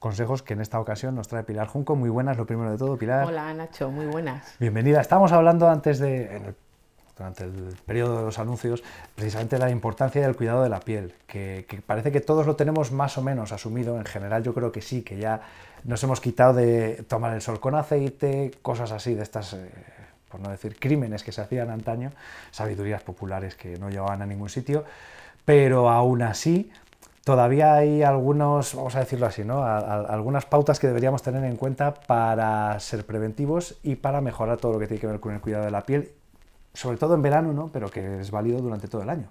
consejos que en esta ocasión nos trae Pilar Junco. Muy buenas, lo primero de todo, Pilar. Hola, Nacho, muy buenas. Bienvenida. Estamos hablando antes de, durante el periodo de los anuncios, precisamente de la importancia del cuidado de la piel, que, parece que todos lo tenemos más o menos asumido. En general, yo creo que sí, que ya nos hemos quitado de tomar el sol con aceite, cosas así de estas. Eh, por no decir crímenes que se hacían antaño, sabidurías populares que no llevaban a ningún sitio, pero aún así todavía hay algunos, vamos a decirlo así, ¿no? algunas pautas que deberíamos tener en cuenta para ser preventivos y para mejorar todo lo que tiene que ver con el cuidado de la piel, sobre todo en verano, ¿no? Pero que es válido durante todo el año.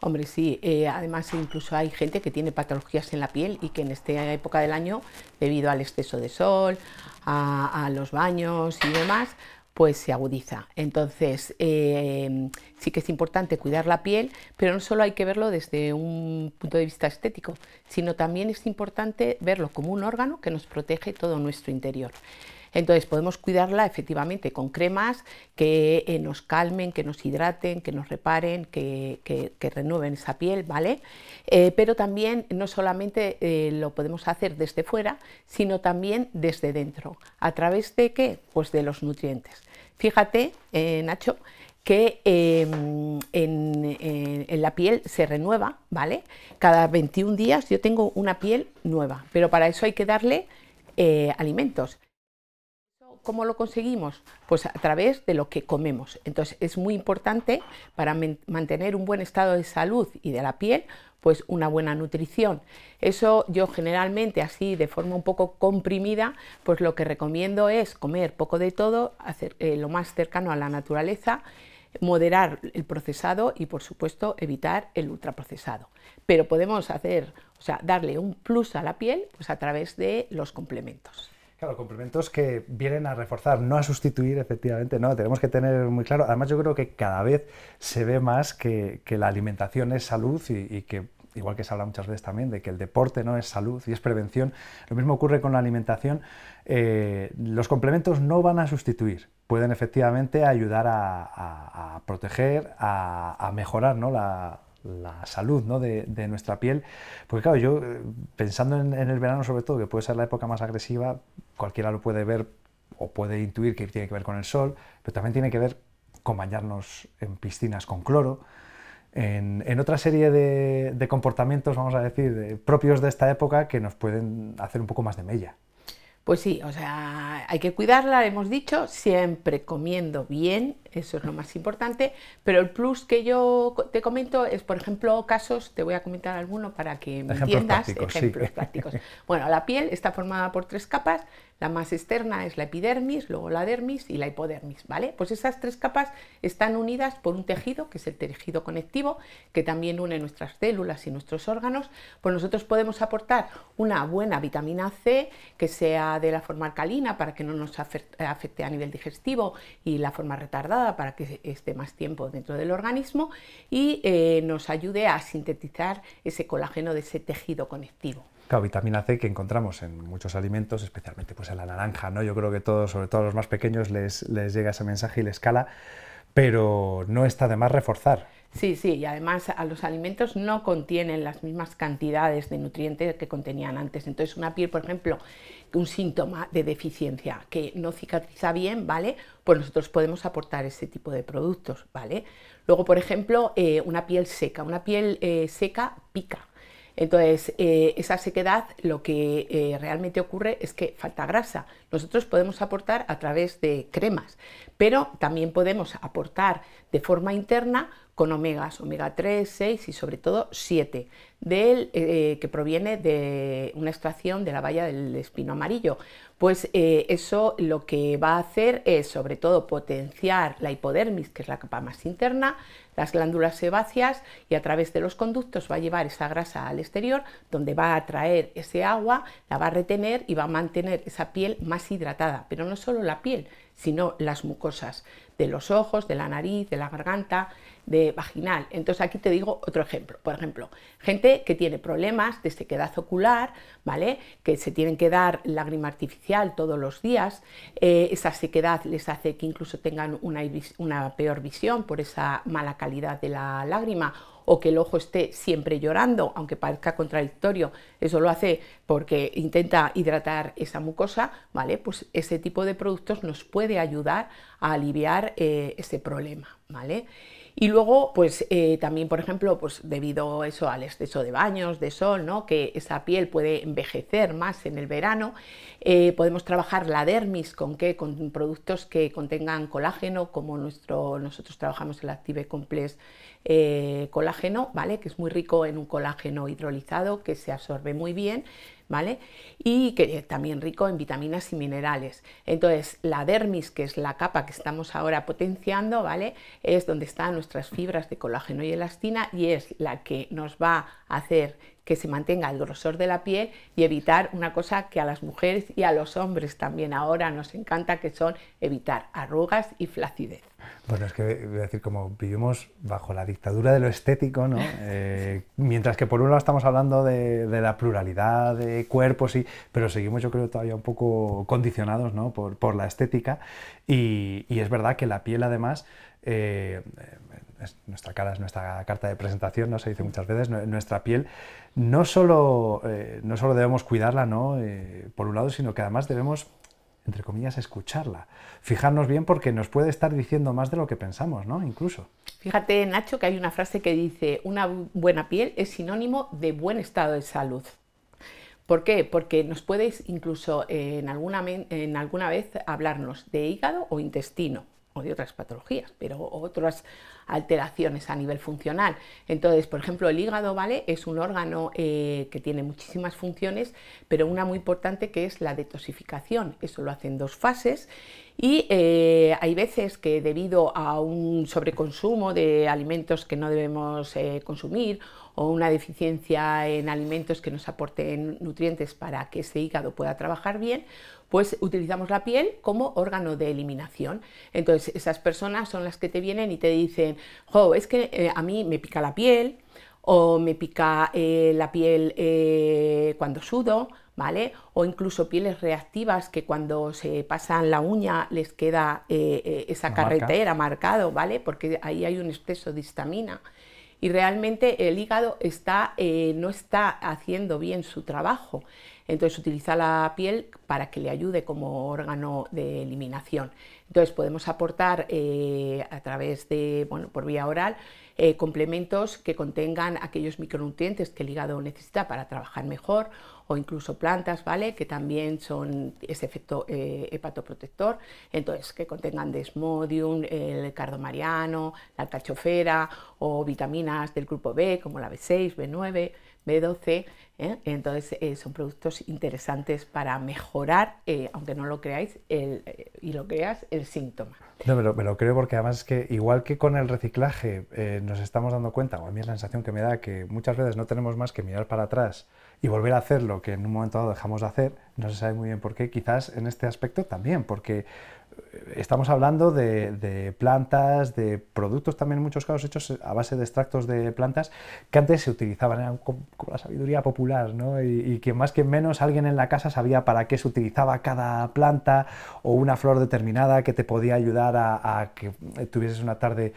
Hombre, sí, eh, además incluso hay gente que tiene patologías en la piel y que en esta época del año, debido al exceso de sol, a los baños y demás, pues se agudiza. Entonces, em, sí que es importante cuidar la piel, pero no solo hay que verlo desde un punto de vista estético, sino también es importante verlo como un órgano que nos protege todo nuestro interior. Entonces podemos cuidarla efectivamente con cremas que eh, nos calmen, que nos hidraten, que nos reparen, que, renueven esa piel, ¿vale? Eh, pero también no solamente eh, lo podemos hacer desde fuera, sino también desde dentro. ¿A través de qué? Pues de los nutrientes. Fíjate, Nacho, que em, en, la piel se renueva, ¿vale? Cada 21 días yo tengo una piel nueva, pero para eso hay que darle alimentos. ¿Cómo lo conseguimos? Pues a través de lo que comemos. Entonces es muy importante para mantener un buen estado de salud y de la piel, pues una buena nutrición. Eso yo generalmente así de forma un poco comprimida, pues lo que recomiendo es comer poco de todo, hacer eh, lo más cercano a la naturaleza, moderar el procesado y por supuesto evitar el ultraprocesado. Pero podemos hacer, o sea, darle un plus a la piel pues a través de los complementos. Claro, complementos que vienen a reforzar, no a sustituir, efectivamente, no, tenemos que tener muy claro. Además, yo creo que cada vez se ve más que, la alimentación es salud y, que igual que se habla muchas veces también de que el deporte no es salud y es prevención, lo mismo ocurre con la alimentación. Eh, los complementos no van a sustituir, pueden efectivamente ayudar a, proteger, a, mejorar ¿no? la, salud ¿no? de, nuestra piel. Porque claro, yo eh, pensando en, en, el verano sobre todo, que puede ser la época más agresiva, cualquiera lo puede ver o puede intuir que tiene que ver con el sol, pero también tiene que ver con bañarnos en piscinas con cloro, en, otra serie de, comportamientos, vamos a decir, propios de esta época que nos pueden hacer un poco más de mella. Pues sí, o sea, hay que cuidarla, hemos dicho, siempre comiendo bien eso es lo más importante, pero el plus que yo te comento es, por ejemplo, casos, te voy a comentar alguno para que me entiendas ejemplos prácticos. Bueno, la piel está formada por tres capas, la más externa es la epidermis, luego la dermis y la hipodermis, ¿vale? Pues esas tres capas están unidas por un tejido, que es el tejido conectivo, que también une nuestras células y nuestros órganos, pues nosotros podemos aportar una buena vitamina C, que sea de la forma alcalina para que no nos afecte a nivel digestivo y la forma retardada para que esté más tiempo dentro del organismo y eh, nos ayude a sintetizar ese colágeno de ese tejido conectivo. Claro, vitamina C que encontramos en muchos alimentos, especialmente pues en la naranja, ¿no? Yo creo que todos, sobre todo los más pequeños, les, les llega ese mensaje y les escala pero no está de más reforzar. Sí, sí, y además a los alimentos no contienen las mismas cantidades de nutrientes que contenían antes. Entonces, una piel, por ejemplo, un síntoma de deficiencia que no cicatriza bien, ¿vale? Pues nosotros podemos aportar ese tipo de productos, ¿vale? Luego, por ejemplo, eh, una piel seca. Una piel eh, seca pica. Entonces, eh, esa sequedad lo que eh, realmente ocurre es que falta grasa. Nosotros podemos aportar a través de cremas, pero también podemos aportar de forma interna con omegas, omega 3, 6 y sobre todo 7, eh, que proviene de una extracción de la valla del espino amarillo pues eh, eso lo que va a hacer es sobre todo potenciar la hipodermis, que es la capa más interna, las glándulas sebáceas y a través de los conductos va a llevar esa grasa al exterior, donde va a atraer ese agua, la va a retener y va a mantener esa piel más hidratada, pero no solo la piel, sino las mucosas de los ojos, de la nariz, de la garganta, de vaginal. Entonces aquí te digo otro ejemplo. Por ejemplo, gente que tiene problemas de sequedad ocular, ¿vale? Que se tienen que dar lágrima artificial todos los días. Eh, esa sequedad les hace que incluso tengan una, una peor visión por esa mala calidad de la lágrima o que el ojo esté siempre llorando, aunque parezca contradictorio, eso lo hace porque intenta hidratar esa mucosa, ¿vale? Pues ese tipo de productos nos puede ayudar a aliviar eh, ese problema, ¿vale? Y luego, pues eh, también, por ejemplo, pues debido eso al exceso de baños, de sol, ¿no? que esa piel puede envejecer más en el verano, eh, podemos trabajar la dermis con qué? Con productos que contengan colágeno, como nuestro, nosotros trabajamos el Active Complex eh, colágeno, ¿vale? Que es muy rico en un colágeno hidrolizado que se absorbe muy bien, ¿vale? Y que también rico en vitaminas y minerales. Entonces, la dermis, que es la capa que estamos ahora potenciando, ¿vale? Es donde están nuestras fibras de colágeno y elastina y es la que nos va a hacer que se mantenga el grosor de la piel y evitar una cosa que a las mujeres y a los hombres también ahora nos encanta, que son evitar arrugas y flacidez. Bueno, es que decir, como vivimos bajo la dictadura de lo estético, ¿no? Eh, mientras que por un lado estamos hablando de, la pluralidad de cuerpos, y, pero seguimos yo creo todavía un poco condicionados por, la estética. Y, es verdad que la piel además... Eh, nuestra cara es nuestra carta de presentación, ¿no? se dice muchas veces, nuestra piel, no solo, eh, no solo debemos cuidarla, ¿no? Eh, por un lado, sino que además debemos entre comillas, escucharla. Fijarnos bien porque nos puede estar diciendo más de lo que pensamos, ¿no? Incluso. Fíjate, Nacho, que hay una frase que dice, una buena piel es sinónimo de buen estado de salud. ¿Por qué? Porque nos puedes incluso eh, en, alguna, en alguna vez hablarnos de hígado o intestino o de otras patologías, pero otras alteraciones a nivel funcional. Entonces, por ejemplo, el hígado, ¿vale? Es un órgano eh, que tiene muchísimas funciones, pero una muy importante que es la detoxificación. Eso lo hacen dos fases y eh, hay veces que debido a un sobreconsumo de alimentos que no debemos eh, consumir o una deficiencia en alimentos que nos aporten nutrientes para que ese hígado pueda trabajar bien, pues utilizamos la piel como órgano de eliminación. Entonces esas personas son las que te vienen y te dicen, jo, es que eh, a mí me pica la piel o me pica la piel cuando sudo o incluso pieles reactivas que cuando se pasan la uña les queda eh, eh, esa carretera marcado, ¿vale? Porque ahí hay un exceso de histamina. Y realmente el hígado eh, no está haciendo bien su trabajo. Entonces utiliza la piel para que le ayude como órgano de eliminación. Entonces podemos aportar eh, a través de, bueno, por vía oral, eh, complementos que contengan aquellos micronutrientes que el hígado necesita para trabajar mejor o incluso plantas, ¿vale? Que también son ese efecto eh, hepatoprotector, entonces que contengan desmodium, el cardomariano, la alcachofera o vitaminas del grupo B como la B6, B9, B12, ¿eh? entonces eh, son productos interesantes para mejorar, eh, aunque no lo creáis y lo creas, el síntoma. No, me lo, creo porque además es que igual que con el reciclaje nos estamos dando cuenta, o a mí es la sensación que me da que muchas veces no tenemos más que mirar para atrás y volver a hacer lo que en un momento dado dejamos de hacer, no se sabe muy bien por qué, quizás en este aspecto también, porque estamos hablando de, plantas, de productos también en muchos casos hechos a base de extractos de plantas que antes se utilizaban, eran la sabiduría popular, ¿no? Y, que más que menos alguien en la casa sabía para qué se utilizaba cada planta o una flor determinada que te podía ayudar a, a que tuvieses una tarde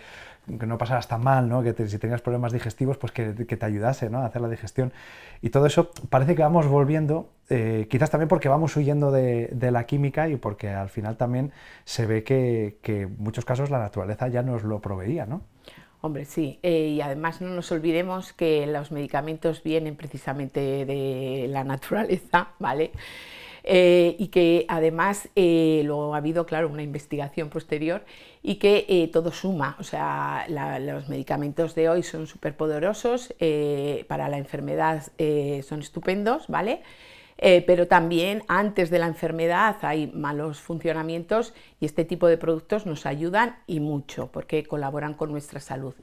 que no pasaras hasta mal, ¿no? que si tenías problemas digestivos, pues que, que te ayudase ¿no? a hacer la digestión. Y todo eso parece que vamos volviendo, eh, quizás también porque vamos huyendo de, la química y porque al final también se ve que, en muchos casos la naturaleza ya nos lo proveía. ¿no? Hombre, sí, eh, y además no nos olvidemos que los medicamentos vienen precisamente de la naturaleza, ¿vale? Eh, y que además eh, luego ha habido, claro, una investigación posterior y que eh, todo suma, o sea, los medicamentos de hoy son súper poderosos, para la enfermedad son estupendos, ¿vale? pero también antes de la enfermedad hay malos funcionamientos y este tipo de productos nos ayudan y mucho porque colaboran con nuestra salud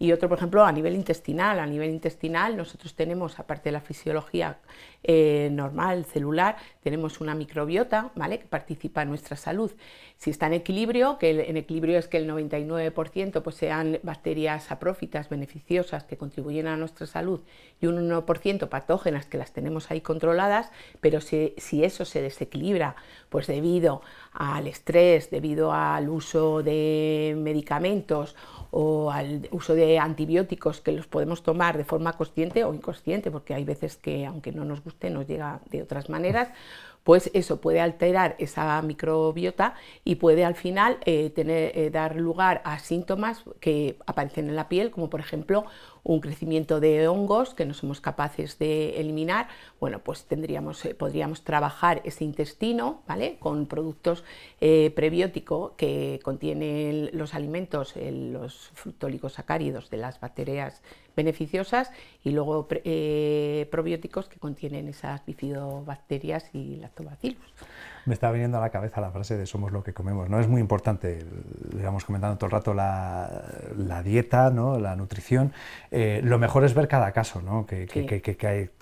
y otro, por ejemplo, a nivel intestinal. A nivel intestinal nosotros tenemos, aparte de la fisiología eh, normal, celular, tenemos una microbiota, ¿vale?, que participa en nuestra salud. Si está en equilibrio, que en equilibrio es que el 99% pues sean bacterias aprófitas, beneficiosas, que contribuyen a nuestra salud, y un 1% patógenas, que las tenemos ahí controladas, pero si, si eso se desequilibra, pues debido al estrés, debido al uso de medicamentos o al uso de antibióticos que los podemos tomar de forma consciente o inconsciente, porque hay veces que aunque no nos guste nos llega de otras maneras, pues eso puede alterar esa microbiota y puede al final eh, tener, eh, dar lugar a síntomas que aparecen en la piel, como por ejemplo un crecimiento de hongos que no somos capaces de eliminar, bueno, pues tendríamos, eh, podríamos trabajar ese intestino, ¿vale? Con productos prebióticos que contienen los alimentos, los los sacáridos de las bacterias beneficiosas y luego eh, probióticos que contienen esas bifidobacterias y lactobacilos. Me está viniendo a la cabeza la frase de somos lo que comemos, ¿no? Es muy importante, le vamos comentando todo el rato la, dieta, ¿no? la nutrición. Eh, lo mejor es ver cada caso, ¿no? Que,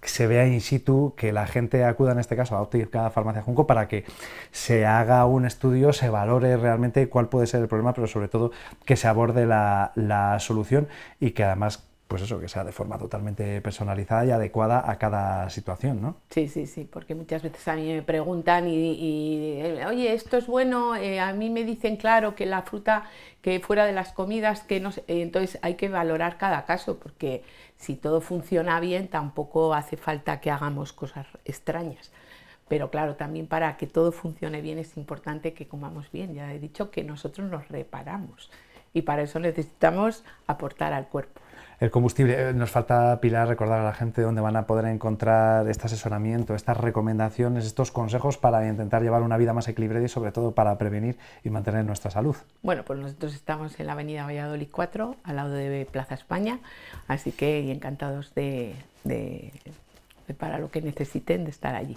se vea in situ, que la gente acuda en este caso a cada Farmacia Junco para que se haga un estudio, se valore realmente cuál puede ser el problema, pero sobre todo que se aborde la solución y que además pues eso, que sea de forma totalmente personalizada y adecuada a cada situación, ¿no? Sí, sí, sí, porque muchas veces a mí me preguntan y, eh, oye, esto es bueno, eh, a mí me dicen, claro, que la fruta que fuera de las comidas, que no sé, eh, entonces hay que valorar cada caso, porque si todo funciona bien, tampoco hace falta que hagamos cosas extrañas. Pero claro, también para que todo funcione bien es importante que comamos bien. Ya he dicho que nosotros nos reparamos y para eso necesitamos aportar al cuerpo. El combustible, eh, nos falta, Pilar, recordar a la gente dónde van a poder encontrar este asesoramiento, estas recomendaciones, estos consejos para intentar llevar una vida más equilibrada y sobre todo para prevenir y mantener nuestra salud. Bueno, pues nosotros estamos en la avenida Valladolid 4, al lado de Plaza España, así que encantados de, de para lo que necesiten de estar allí.